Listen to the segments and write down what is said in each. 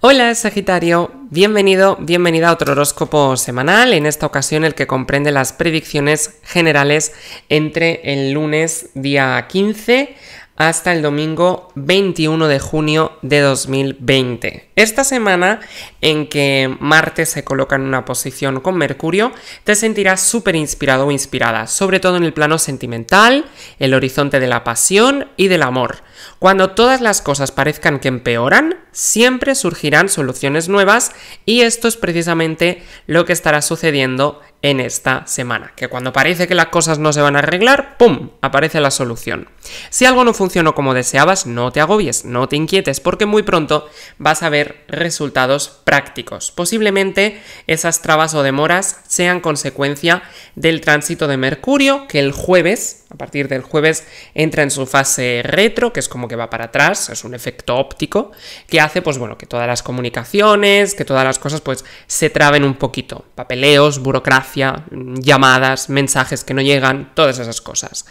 Hola Sagitario, bienvenido, bienvenida a otro horóscopo semanal, en esta ocasión el que comprende las predicciones generales entre el lunes día 15 hasta el domingo 21 de junio de 2020. Esta semana en que Marte se coloca en una posición con Mercurio, te sentirás súper inspirado o inspirada, sobre todo en el plano sentimental, el horizonte de la pasión y del amor. Cuando todas las cosas parezcan que empeoran, siempre surgirán soluciones nuevas y esto es precisamente lo que estará sucediendo en esta semana, que cuando parece que las cosas no se van a arreglar, ¡pum!, aparece la solución. Si algo no funcionó como deseabas, no te agobies, no te inquietes, porque muy pronto vas a ver resultados prácticos. Posiblemente esas trabas o demoras sean consecuencia del tránsito de Mercurio, que el jueves, a partir del jueves, entra en su fase retro, que es como que va para atrás, es un efecto óptico, que hace, pues bueno, que todas las comunicaciones, que todas las cosas, pues se traben un poquito. Papeleos, burocracia, mm, llamadas, mensajes que no llegan, todas esas cosas.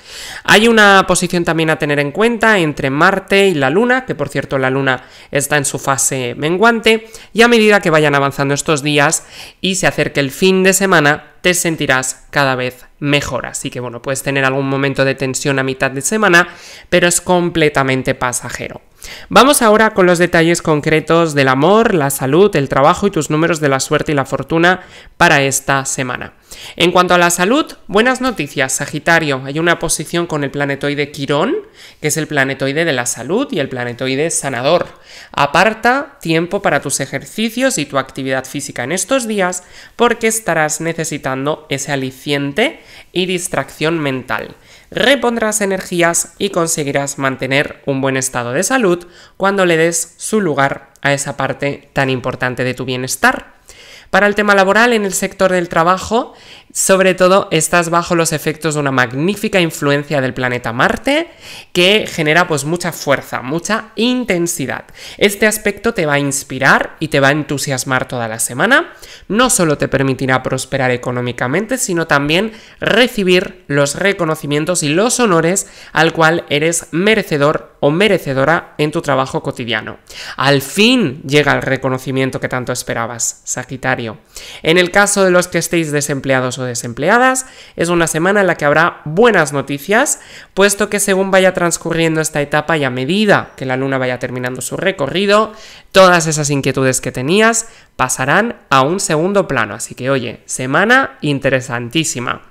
Hay una posición también a tener en cuenta entre Marte y la Luna, que por cierto la Luna está en su fase menguante, y a medida que vayan avanzando estos días y se acerque el fin de semana, te sentirás cada vez mejor. Así que bueno, puedes tener algún momento de tensión a mitad de semana, pero es completamente pasajero. Vamos ahora con los detalles concretos del amor, la salud, el trabajo y tus números de la suerte y la fortuna para esta semana. En cuanto a la salud, buenas noticias, Sagitario. Hay una posición con el planetoide Quirón, que es el planetoide de la salud y el planetoide sanador. Aparta tiempo para tus ejercicios y tu actividad física en estos días porque estarás necesitando ese aliciente y distracción mental. Repondrás energías y conseguirás mantener un buen estado de salud cuando le des su lugar a esa parte tan importante de tu bienestar. Para el tema laboral, en el sector del trabajo, sobre todo estás bajo los efectos de una magnífica influencia del planeta Marte que genera pues mucha fuerza, mucha intensidad. Este aspecto te va a inspirar y te va a entusiasmar toda la semana. No solo te permitirá prosperar económicamente, sino también recibir los reconocimientos y los honores al cual eres merecedor o merecedora en tu trabajo cotidiano. Al fin llega el reconocimiento que tanto esperabas, Sagitario en el caso de los que estéis desempleados o desempleadas, es una semana en la que habrá buenas noticias, puesto que según vaya transcurriendo esta etapa y a medida que la luna vaya terminando su recorrido, todas esas inquietudes que tenías pasarán a un segundo plano. Así que oye, semana interesantísima.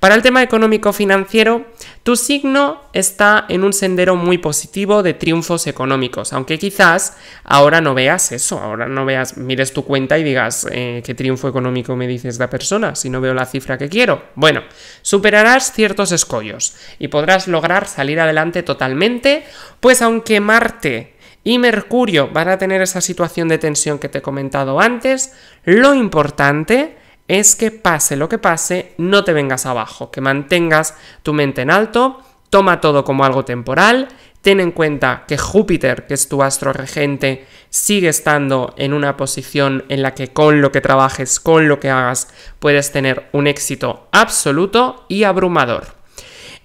Para el tema económico-financiero, tu signo está en un sendero muy positivo de triunfos económicos, aunque quizás ahora no veas eso, ahora no veas, mires tu cuenta y digas eh, qué triunfo económico me dices la persona si no veo la cifra que quiero. Bueno, superarás ciertos escollos y podrás lograr salir adelante totalmente, pues aunque Marte y Mercurio van a tener esa situación de tensión que te he comentado antes, lo importante es que pase lo que pase, no te vengas abajo, que mantengas tu mente en alto, toma todo como algo temporal, ten en cuenta que Júpiter, que es tu astro regente, sigue estando en una posición en la que con lo que trabajes, con lo que hagas, puedes tener un éxito absoluto y abrumador.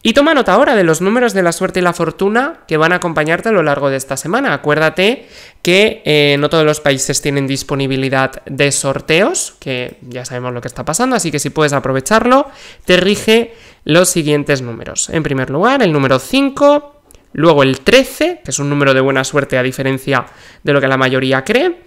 Y toma nota ahora de los números de la suerte y la fortuna que van a acompañarte a lo largo de esta semana. Acuérdate que eh, no todos los países tienen disponibilidad de sorteos, que ya sabemos lo que está pasando, así que si puedes aprovecharlo, te rige los siguientes números. En primer lugar, el número 5, luego el 13, que es un número de buena suerte a diferencia de lo que la mayoría cree,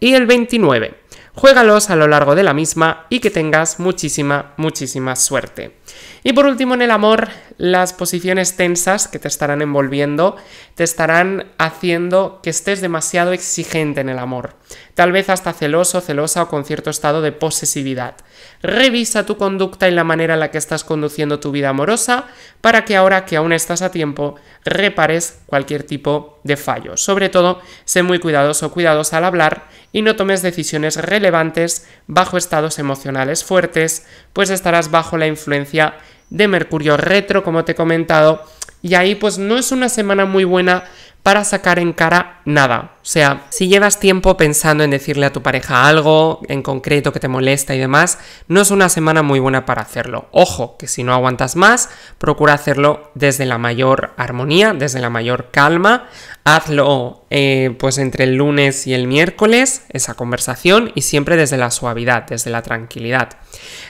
y el 29. Juégalos a lo largo de la misma y que tengas muchísima, muchísima suerte. Y por último, en el amor, las posiciones tensas que te estarán envolviendo te estarán haciendo que estés demasiado exigente en el amor, tal vez hasta celoso, celosa o con cierto estado de posesividad. Revisa tu conducta y la manera en la que estás conduciendo tu vida amorosa para que ahora que aún estás a tiempo repares cualquier tipo de fallo. Sobre todo, sé muy cuidadoso o cuidadosa al hablar y no tomes decisiones relevantes bajo estados emocionales fuertes, pues estarás bajo la influencia de Mercurio retro, como te he comentado. Y ahí pues no es una semana muy buena para sacar en cara nada. O sea, si llevas tiempo pensando en decirle a tu pareja algo en concreto que te molesta y demás, no es una semana muy buena para hacerlo. Ojo, que si no aguantas más, procura hacerlo desde la mayor armonía, desde la mayor calma. Hazlo eh, pues entre el lunes y el miércoles, esa conversación, y siempre desde la suavidad, desde la tranquilidad.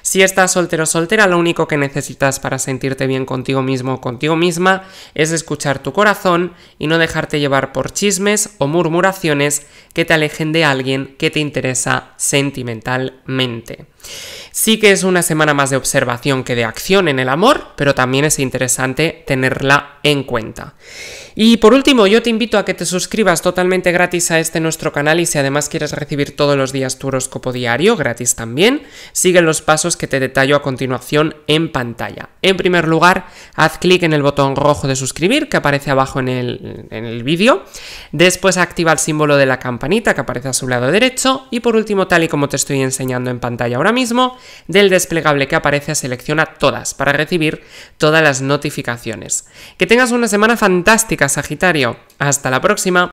Si estás soltero o soltera, lo único que necesitas para sentirte bien contigo mismo o contigo misma es escuchar tu corazón y no dejarte llevar por chismes o murmuras que te alejen de alguien que te interesa sentimentalmente. Sí que es una semana más de observación que de acción en el amor, pero también es interesante tenerla en cuenta. Y por último, yo te invito a que te suscribas totalmente gratis a este nuestro canal y si además quieres recibir todos los días tu horóscopo diario, gratis también, sigue los pasos que te detallo a continuación en pantalla. En primer lugar, haz clic en el botón rojo de suscribir que aparece abajo en el, en el vídeo. Después activa el símbolo de la campanita que aparece a su lado derecho. Y por último, tal y como te estoy enseñando en pantalla ahora mismo del desplegable que aparece selecciona todas para recibir todas las notificaciones. Que tengas una semana fantástica, Sagitario. Hasta la próxima.